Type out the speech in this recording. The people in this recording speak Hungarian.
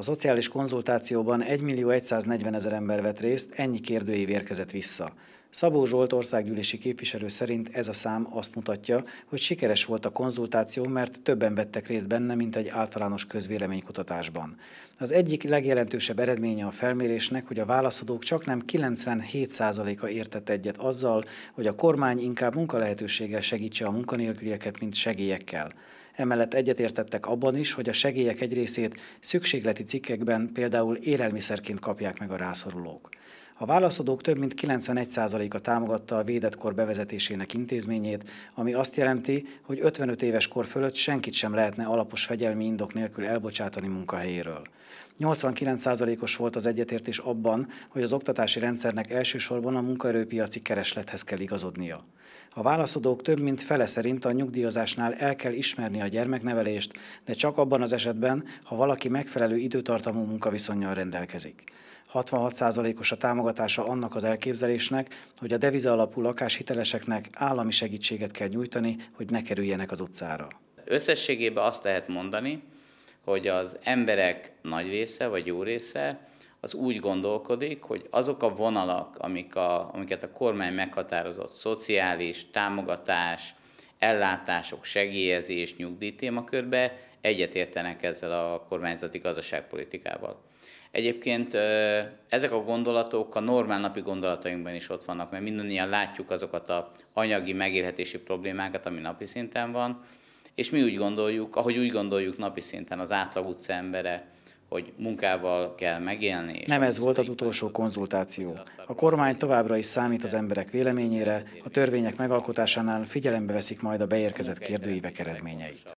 A szociális konzultációban 1 millió 140 ezer ember vett részt, ennyi kérdőív érkezett vissza. Szabó Zsolt országgyűlési képviselő szerint ez a szám azt mutatja, hogy sikeres volt a konzultáció, mert többen vettek részt benne, mint egy általános közvéleménykutatásban. Az egyik legjelentősebb eredménye a felmérésnek, hogy a válaszadók csak nem 97%-a értett egyet azzal, hogy a kormány inkább munkalehetőséggel segítse a munkanélkülieket, mint segélyekkel. Emellett egyetértettek abban is, hogy a segélyek egy részét szükségleti cikkekben, például élelmiszerként kapják meg a rászorulók. A válaszadók több mint 91 a támogatta a védett kor bevezetésének intézményét, ami azt jelenti, hogy 55 éves kor fölött senkit sem lehetne alapos fegyelmi indok nélkül elbocsátani munkahelyéről. 89%-os volt az egyetértés abban, hogy az oktatási rendszernek elsősorban a munkaerőpiaci kereslethez kell igazodnia. A válaszadók több mint fele szerint a nyugdíjazásnál el kell ismerni a gyermeknevelést, de csak abban az esetben, ha valaki megfelelő időtartamú munkaviszonyjal rendelkezik. 66%-os a támogatása annak az elképzelésnek, hogy a deviza alapú lakáshiteleseknek állami segítséget kell nyújtani, hogy ne kerüljenek az utcára. Összességében azt lehet mondani, hogy az emberek nagy része vagy jó része az úgy gondolkodik, hogy azok a vonalak, amik a, amiket a kormány meghatározott, szociális, támogatás, ellátások, segélyezés, nyugdíj témakörbe, egyetértenek ezzel a kormányzati gazdaságpolitikával. Egyébként ezek a gondolatok a normál napi gondolatainkban is ott vannak, mert mindannyian látjuk azokat a anyagi megélhetési problémákat, ami napi szinten van, és mi úgy gondoljuk, ahogy úgy gondoljuk napi szinten az átlag utca embere, hogy munkával kell megélni. És Nem ez volt az utolsó konzultáció. A kormány továbbra is számít az emberek véleményére, a törvények megalkotásánál figyelembe veszik majd a beérkezett kérdőívek eredményeit.